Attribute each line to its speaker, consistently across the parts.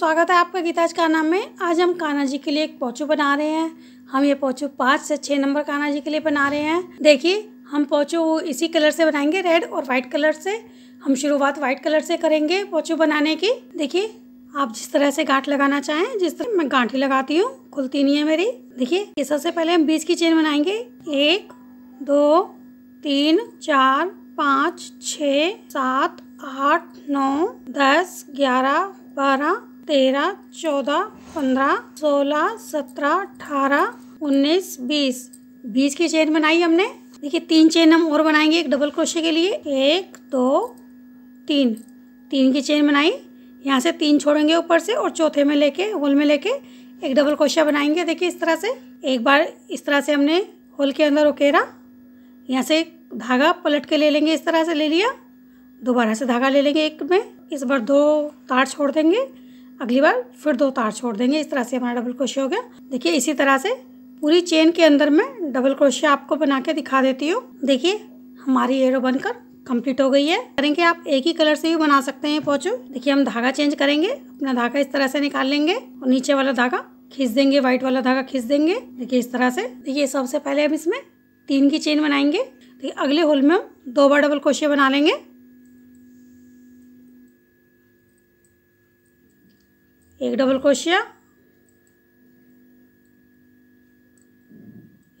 Speaker 1: स्वागत है आपका गीताज काना में आज हम काना जी के लिए एक पोचो बना रहे हैं हम ये पोचो पाँच से छः नंबर काना जी के लिए बना रहे हैं देखिए हम पोचो इसी कलर से बनाएंगे रेड और वाइट कलर से हम शुरुआत वाइट कलर से करेंगे पोचो बनाने की देखिए आप जिस तरह से गांठ लगाना चाहें जिस तरह मैं गांठ लगाती हूँ खुलती नहीं है मेरी देखिए ये सबसे पहले हम बीच की चेन बनाएंगे एक दो तीन चार पाँच छ सात आठ नौ दस ग्यारह बारह तेरह चौदह पंद्रह सोलह सत्रह अठारह उन्नीस बीस बीस की चेन बनाई हमने देखिए तीन चेन हम और बनाएंगे एक डबल क्रोशे के लिए एक दो तीन तीन की चेन बनाई यहाँ से तीन छोड़ेंगे ऊपर से और चौथे में लेके होल में लेके एक डबल क्रोशिया बनाएंगे देखिए इस तरह से एक बार इस तरह से हमने होल के अंदर उकेरा यहाँ से धागा पलट के ले लेंगे इस तरह से ले लिया दोबारा से धागा ले लेंगे एक में इस बार दो तार छोड़ देंगे अगली बार फिर दो तार छोड़ देंगे इस तरह से हमारा डबल क्रोशिया हो गया देखिए इसी तरह से पूरी चेन के अंदर में डबल क्रोशिया आपको बना के दिखा देती हूँ देखिए हमारी एरो बनकर कंप्लीट हो गई है करेंगे आप एक ही कलर से भी बना सकते हैं पोचू देखिए हम धागा चेंज करेंगे अपना धागा इस तरह से निकाल लेंगे और नीचे वाला धागा खींच देंगे व्हाइट वाला धागा खींच देंगे देखिए इस तरह से देखिए सबसे पहले हम इसमें तीन की चेन बनाएंगे देखिए अगले होल में हम दो बार डबल क्रोशिया बना लेंगे एक डबल क्रोशिया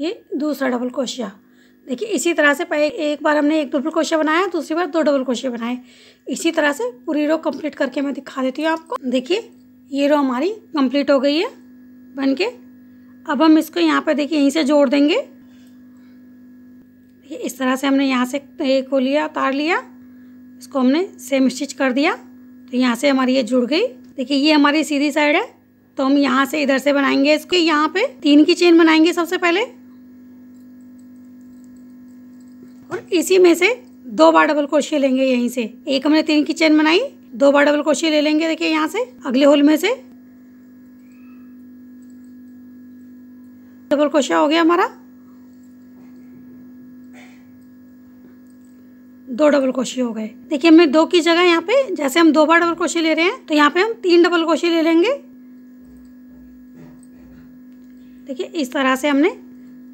Speaker 1: ये दूसरा डबल क्रोशिया देखिए इसी तरह से पहले एक बार हमने एक डबल क्रोशिया बनाया दूसरी बार दो डबल क्रोशिया बनाए इसी तरह से पूरी रो कंप्लीट करके मैं दिखा देती हूँ आपको देखिए ये रो हमारी कंप्लीट हो गई है बन के अब हम इसको यहाँ पर देखिए यहीं से जोड़ देंगे देखिए इस तरह से हमने यहाँ से एक को लिया तार लिया इसको हमने सेम स्टिच कर दिया तो यहाँ से हमारी ये जुड़ गई देखिए ये हमारी सीधी साइड है तो हम यहाँ से इधर से बनाएंगे इसको यहाँ पे तीन की चेन बनाएंगे सबसे पहले और इसी में से दो बार डबल क्रोशिया लेंगे यहीं से एक हमने तीन की चेन बनाई दो बार डबल क्रोशिया ले लेंगे देखिए यहाँ से अगले होल में से डबल क्रोशिया हो गया हमारा दो डबल क्रोशिया हो गए देखिए हमने दो की जगह यहाँ पे जैसे हम दो बार डबल क्रोशिया ले रहे हैं तो यहाँ पे हम तीन डबल क्रोशिया ले लेंगे देखिए इस तरह से हमने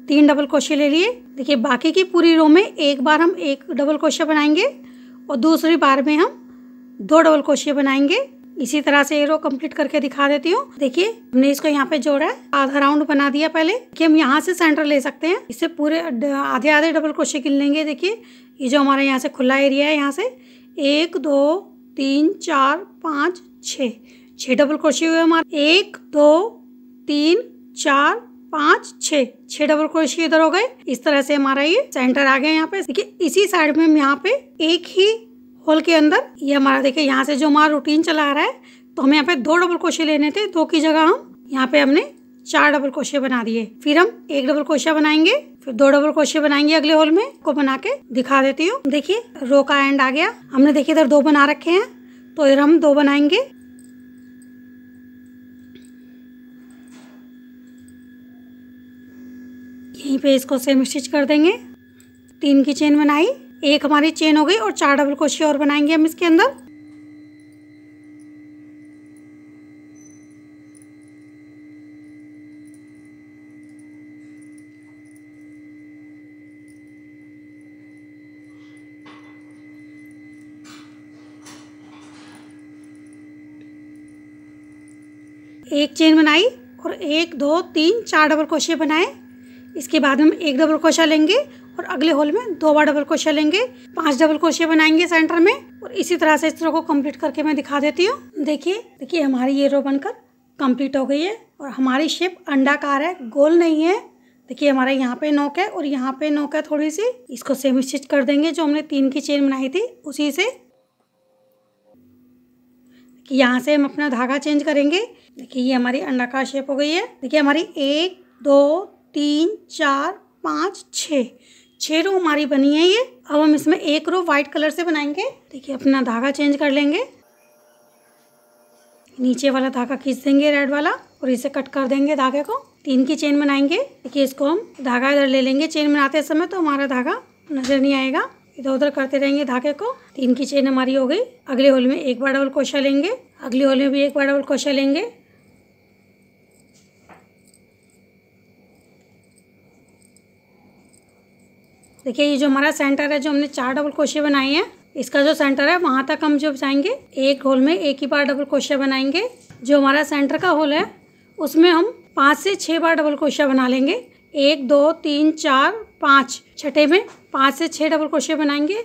Speaker 1: तीन डबल क्रोशिया ले लिए देखिए बाकी की पूरी रो में एक बार हम एक डबल क्रोशिया बनाएंगे और दूसरी बार में हम दो डबल क्रोशिया बनाएंगे इसी तरह से ये रो कंप्लीट करके दिखा देती हूँ देखिए हमने इसको यहाँ पे जोड़ा है आधा राउंड बना दिया पहले कि हम यहाँ से सेंटर ले सकते हैं इससे पूरे आधे आधे डबल क्रोशे गिन लेंगे देखिए ये जो हमारा यहाँ से खुला एरिया है यहाँ से एक दो तीन चार पाँच छ छः डबल क्रोशे हुए हमारे एक दो तीन चार पाँच छः छः डबल क्रोशे इधर हो गए इस तरह से हमारा ये सेंटर आ गया यहाँ पे देखिए इसी साइड में हम यहाँ पे एक ही होल के अंदर ये हमारा देखिए यहाँ से जो हमारा रूटीन चला आ रहा है तो हमें यहाँ पे दो डबल क्रोशे लेने थे दो की जगह हम यहाँ पे हमने चार डबल क्रोशे बना दिए फिर हम एक डबल क्रोशिया बनाएंगे फिर दो डबल क्रोशिया बनाएंगे अगले होल में को बना के दिखा देती हूँ देखिए रो का एंड आ गया हमने देखिए इधर दो बना रखे हैं तो इधर हम दो बनाएंगे यहीं पे इसको सेम स्टिच कर देंगे तीन की चेन बनाई एक हमारी चेन हो गई और चार डबल क्रोशिया और बनाएंगे हम इसके अंदर एक चेन बनाई और एक दो तीन चार डबल क्रोशिया बनाए इसके बाद हम एक डबल क्रोशिया लेंगे और अगले होल में दो बार डबल क्रोशिया लेंगे पांच डबल क्रोशिया बनाएंगे सेंटर में और इसी तरह से इस रो को कंप्लीट करके मैं दिखा देती हूँ देखिए देखिए हमारी ये रो बनकर कंप्लीट हो गई है और हमारी शेप अंडाकार है गोल नहीं है देखिए हमारे यहाँ पे नोक है और यहाँ पे नोक है थोड़ी सी इसको सेम स्टिच कर देंगे जो हमने तीन की चेन बनाई थी उसी से कि यहाँ से हम अपना धागा चेंज करेंगे देखिए ये हमारी अंडाकार शेप हो गई है देखिए हमारी एक दो तीन चार पाँच छः छः रो हमारी बनी है ये अब हम इसमें एक रो वाइट कलर से बनाएंगे देखिए अपना धागा चेंज कर लेंगे नीचे वाला धागा खींच देंगे रेड वाला और इसे कट कर देंगे धागे को तीन की चेन बनाएंगे देखिए इसको हम धागा इधर ले लेंगे चेन बनाते समय तो हमारा धागा नज़र नहीं आएगा इधर उधर करते रहेंगे धागे को तीन की चेन हमारी हो गई अगले होल में एक बार डबल कोशा लेंगे अगले होल में भी एक बार डबल कोशा लेंगे देखिए ये जो हमारा सेंटर है जो हमने चार डबल कोशे बनाए हैं इसका जो सेंटर है वहाँ तक हम जो जाएंगे एक होल में एक ही बार डबल क्रोशा बनाएंगे जो हमारा सेंटर का होल है उसमें हम पाँच से छः बार डबल कोशा बना लेंगे एक दो तीन चार पाँच छठे में पाँच से छः डबल क्रोशिया बनाएंगे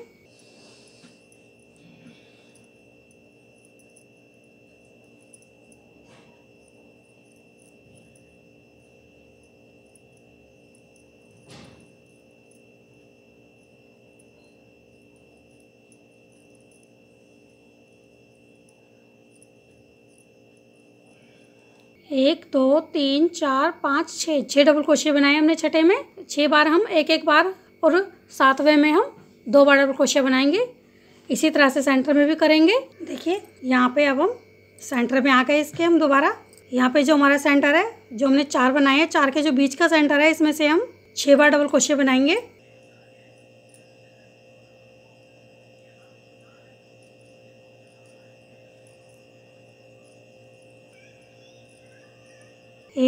Speaker 1: एक दो तीन चार पाँच छः छः डबल क्रोशिया बनाए हमने छठे में छः बार हम एक एक बार और सातवें में हम दो बार डबल क्रोशिया बनाएंगे इसी तरह से सेंटर में भी करेंगे देखिए यहाँ पे अब हम सेंटर में आ गए इसके हम दोबारा यहाँ पे जो हमारा सेंटर है जो हमने चार बनाए हैं चार के जो बीच का सेंटर है इसमें से हम छः बार डबल क्रोशिया बनाएंगे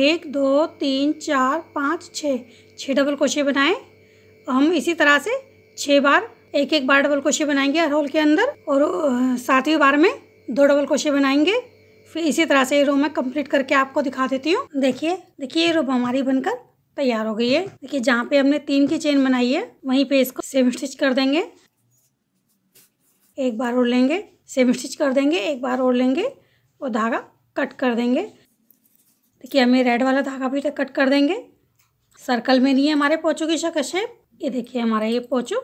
Speaker 1: एक दो तीन चार पाँच छः छः डबल क्रोशिया बनाएं और हम इसी तरह से छः बार एक एक बार डबल क्रोशिया बनाएंगे हर होल के अंदर और सातवीं बार में दो डबल क्रोशिया बनाएंगे फिर इसी तरह से ये रो मैं कंप्लीट करके आपको दिखा देती हूँ देखिए देखिए ये रो हमारी बनकर तैयार हो गई है देखिए जहाँ पे हमने तीन की चेन बनाई है वहीं पे इसको सेम स्टिच कर देंगे एक बार ओढ़ लेंगे सेम स्टिच कर देंगे एक बार ओढ़ लेंगे और धागा कट कर देंगे देखिए हमें रेड वाला धागा भी कट तो कर देंगे सर्कल में नहीं है हमारे पोचों की शक्ल शेप ये देखिए हमारा ये पोचो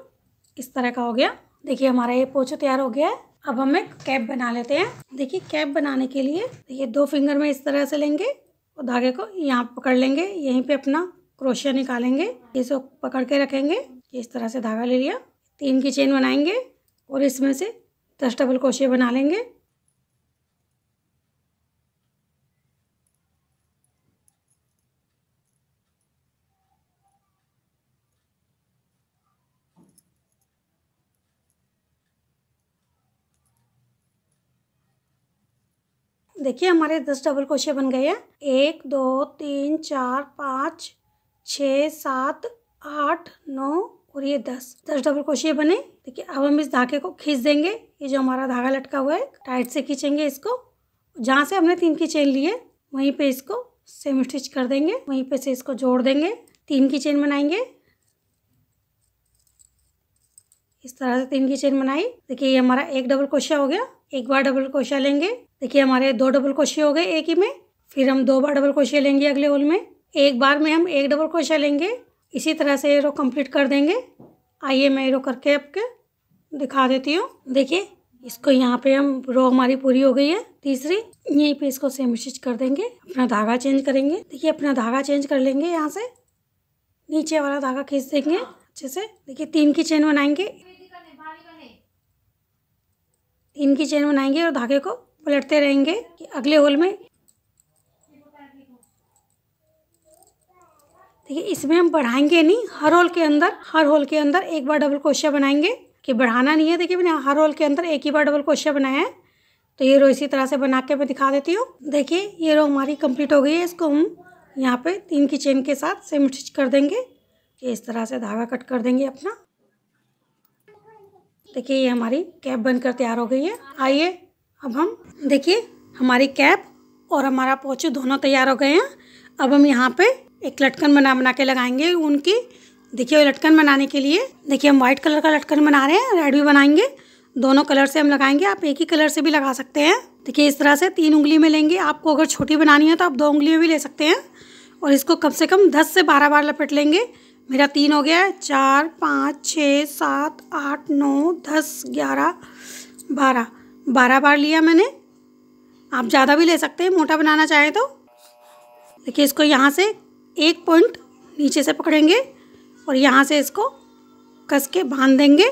Speaker 1: इस तरह का हो गया देखिए हमारा ये पोचो तैयार हो गया है अब हम एक कैप बना लेते हैं देखिए कैप बनाने के लिए ये दो फिंगर में इस तरह से लेंगे और धागे को यहाँ पकड़ लेंगे यहीं पे अपना क्रोशिया निकालेंगे इसे पकड़ के रखेंगे इस तरह से धागा ले लिया तीन की चेन बनाएंगे और इसमें से दस डबल क्रोशिया बना लेंगे देखिए हमारे दस डबल क्रोशे बन गए हैं एक दो तीन चार पाँच छ सात आठ नौ और ये दस दस डबल क्रोशे बने देखिए अब हम इस धागे को खींच देंगे ये जो हमारा धागा लटका हुआ है टाइट से खींचेंगे इसको जहाँ से हमने तीन की चेन ली है वहीं पे इसको सेम स्टिच कर देंगे वहीं पे से इसको जोड़ देंगे तीन की चेन बनाएंगे इस तरह से तीन की चेन बनाई देखिए ये हमारा एक डबल क्रोशिया हो गया एक बार डबल क्रोशिया लेंगे देखिए हमारे दो डबल क्रोशिया हो गए एक ही में फिर हम दो बार डबल क्रोशिया लेंगे अगले होल में एक बार में हम एक डबल क्रोशिया लेंगे इसी तरह से ये रो कंप्लीट कर देंगे आइए मैं रो करके आपके दिखा देती हूँ देखिए इसको यहाँ पे हम रो हमारी पूरी हो गई है तीसरी यहीं पे इसको सेम स्टिच कर देंगे अपना धागा चेंज करेंगे देखिए अपना धागा चेंज कर लेंगे यहाँ से नीचे वाला धागा खींच देंगे अच्छे से देखिए तीन की चेन बनाएंगे तीन की चेन बनाएंगे और धागे को पलटते रहेंगे कि अगले होल में देखिए इसमें हम बढ़ाएंगे नहीं हर होल के अंदर हर होल के अंदर एक बार डबल क्रोशिया बनाएंगे कि बढ़ाना नहीं है देखिए मैंने हर होल के अंदर एक ही बार डबल क्रोशिया बनाया है तो ये रो इसी तरह से बना के मैं दिखा देती हूँ देखिए ये रो हमारी कंप्लीट हो गई है इसको हम यहाँ पे तीन की चेन के साथ सेम स्टिच कर देंगे इस तरह से धागा कट कर देंगे अपना देखिए ये हमारी कैप बनकर तैयार हो गई है आइए अब हम देखिए हमारी कैप और हमारा पोचू दोनों तैयार हो गए हैं अब हम यहाँ पे एक लटकन बना बना के लगाएंगे उनकी देखिए लटकन बनाने के लिए देखिए हम व्हाइट कलर का लटकन बना रहे हैं रेड भी बनाएंगे दोनों कलर से हम लगाएंगे आप एक ही कलर से भी लगा सकते हैं देखिए इस तरह से तीन उंगली में लेंगे आपको अगर छोटी बनानी है तो आप दो उंगली में भी ले सकते हैं और इसको कम से कम दस से बारह बार लपेट लेंगे मेरा तीन हो गया है चार पाँच छः सात आठ नौ दस ग्यारह बारह बारह बार लिया मैंने आप ज़्यादा भी ले सकते हैं मोटा बनाना चाहें तो देखिए इसको यहाँ से एक पॉइंट नीचे से पकड़ेंगे और यहाँ से इसको कस के बांध देंगे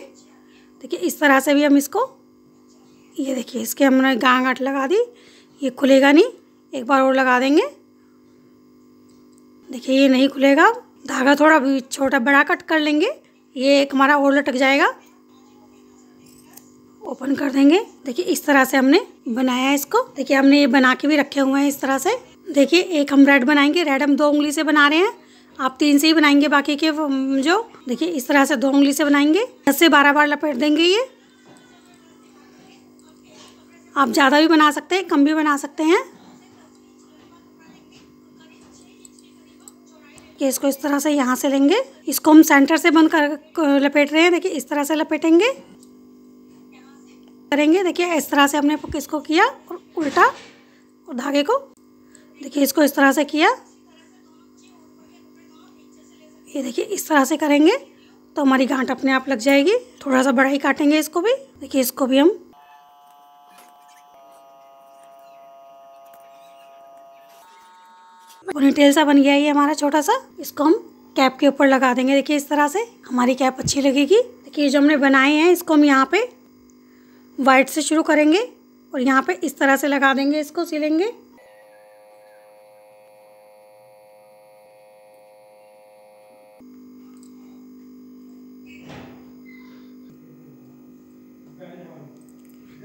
Speaker 1: देखिए इस तरह से भी हम इसको ये देखिए इसके हमने आठ लगा दी ये खुलेगा नहीं एक बार और लगा देंगे देखिए ये नहीं खुलेगा धागा थोड़ा भी छोटा बड़ा कट कर लेंगे ये एक हमारा और लटक जाएगा ओपन कर देंगे देखिए इस तरह से हमने बनाया है इसको देखिए हमने ये बना के भी रखे हुए हैं इस तरह से देखिए एक हम रेड बनाएंगे रेड हम दो उंगली से बना रहे हैं आप तीन से ही बनाएंगे बाकी के जो देखिए इस तरह से दो उंगली से बनाएंगे दस से बारह बार लपेट देंगे ये आप ज़्यादा भी बना सकते हैं कम भी बना सकते हैं कि इसको इस तरह से यहाँ से लेंगे इसको हम सेंटर से बंद कर लपेट रहे हैं देखिए इस तरह से लपेटेंगे करेंगे देखिए इस तरह से हमने इसको किया और उल्टा और धागे को देखिए इसको इस तरह से किया ये देखिए इस तरह से करेंगे तो हमारी गांठ अपने आप लग जाएगी थोड़ा सा बड़ा ही काटेंगे इसको भी देखिए इसको भी हम पोनीटेल सा बन गया ये हमारा छोटा सा इसको हम कैप के ऊपर लगा देंगे देखिए इस तरह से हमारी कैप अच्छी लगेगी देखिए जो हमने बनाए हैं इसको हम यहाँ पे वाइट से शुरू करेंगे और यहाँ पे इस तरह से लगा देंगे इसको सिलेंगे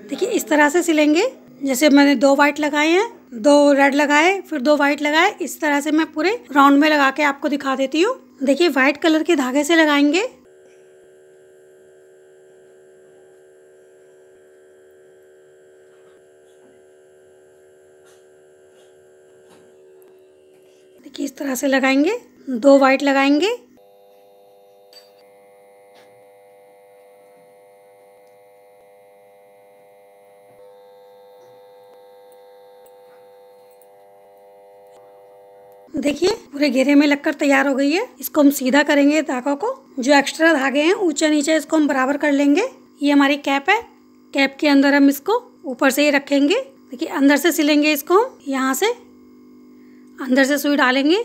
Speaker 1: देखिए इस तरह से सिलेंगे जैसे मैंने दो वाइट लगाए हैं दो रेड लगाए फिर दो व्हाइट लगाए इस तरह से मैं पूरे राउंड में लगा के आपको दिखा देती हूँ देखिए व्हाइट कलर के धागे से लगाएंगे देखिए इस तरह से लगाएंगे दो व्हाइट लगाएंगे देखिए पूरे घेरे में लगकर तैयार हो गई है इसको हम सीधा करेंगे धागों को जो एक्स्ट्रा धागे हैं ऊंचे नीचे इसको हम बराबर कर लेंगे ये हमारी कैप है कैप के अंदर हम इसको ऊपर से ही रखेंगे देखिए अंदर से सिलेंगे इसको हम यहाँ से अंदर से सुई डालेंगे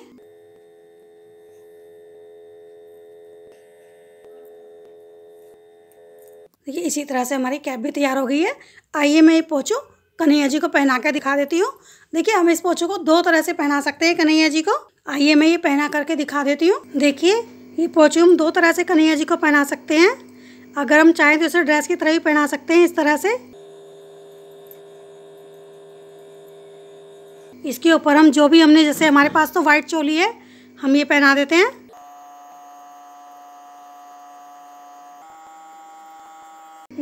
Speaker 1: देखिए इसी तरह से हमारी कैप भी तैयार हो गई है आइए मैं ये पहुँचूँ कन्हैया जी को पहना कर दिखा देती हूँ देखिए हम इस पोछे को दो तरह से पहना सकते हैं कन्हैया जी को आइए मैं ये पहना करके दिखा देती हूँ देखिए ये पोछे हम दो तरह से कन्हैया जी को पहना सकते हैं अगर हम चाहें तो इसे ड्रेस की तरह ही पहना सकते हैं इस तरह से इसके ऊपर हम जो भी हमने जैसे हमारे पास तो व्हाइट चोली है हम ये पहना देते हैं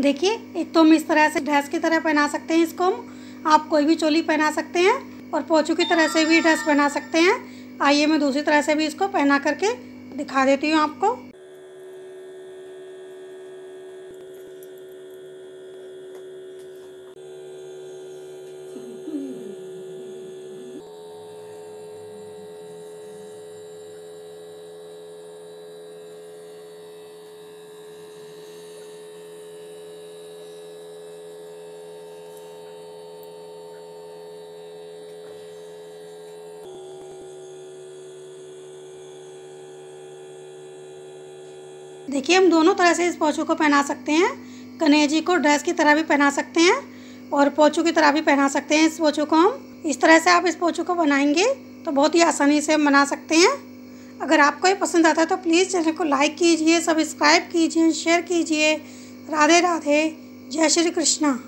Speaker 1: देखिए तो हम इस तरह से ड्रेस की तरह पहना सकते हैं इसको हम आप कोई भी चोली पहना सकते हैं और पोचू की तरह से भी ड्रेस पहना सकते हैं आइए मैं दूसरी तरह से भी इसको पहना करके दिखा देती हूँ आपको देखिए हम दोनों तरह से इस पोचू को पहना सकते हैं कनेजी को ड्रेस की तरह भी पहना सकते हैं और पोचू की तरह भी पहना सकते हैं इस पोचू को हम इस तरह से आप इस पोचू को बनाएंगे तो बहुत ही आसानी से हम बना सकते हैं अगर आपको ये पसंद आता है तो प्लीज़ चैनल को लाइक कीजिए सब्सक्राइब कीजिए शेयर कीजिए राधे राधे जय श्री कृष्णा